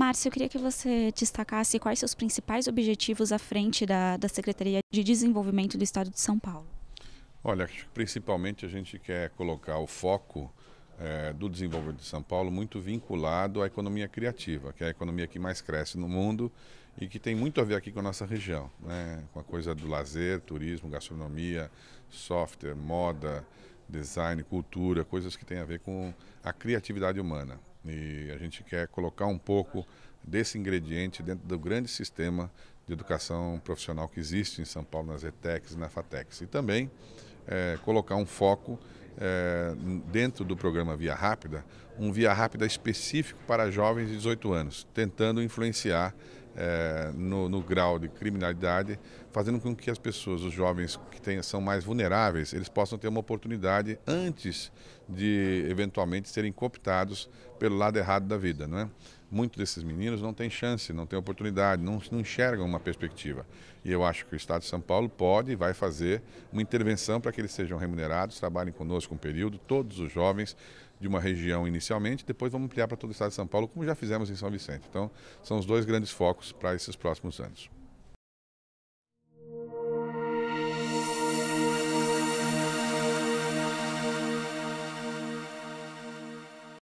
Márcio, eu queria que você destacasse quais seus principais objetivos à frente da, da Secretaria de Desenvolvimento do Estado de São Paulo. Olha, principalmente a gente quer colocar o foco é, do desenvolvimento de São Paulo muito vinculado à economia criativa, que é a economia que mais cresce no mundo e que tem muito a ver aqui com a nossa região, né? com a coisa do lazer, turismo, gastronomia, software, moda, design, cultura, coisas que têm a ver com a criatividade humana. E a gente quer colocar um pouco desse ingrediente dentro do grande sistema de educação profissional que existe em São Paulo, nas ETECs e na FATECs. E também é, colocar um foco é, dentro do programa Via Rápida, um Via Rápida específico para jovens de 18 anos, tentando influenciar é, no, no, grau de criminalidade, fazendo com que as pessoas, os jovens que tem, são mais vulneráveis, eles possam ter uma oportunidade antes de eventualmente serem cooptados pelo lado errado da vida, não é? muitos desses meninos não têm chance, não têm oportunidade, não, não enxergam uma perspectiva. E eu acho que o Estado de São Paulo pode e vai fazer uma intervenção para que eles sejam remunerados, trabalhem conosco um período, todos os jovens de uma região inicialmente, depois vamos ampliar para todo o Estado de São Paulo, como já fizemos em São Vicente. Então, são os dois grandes focos para esses próximos anos.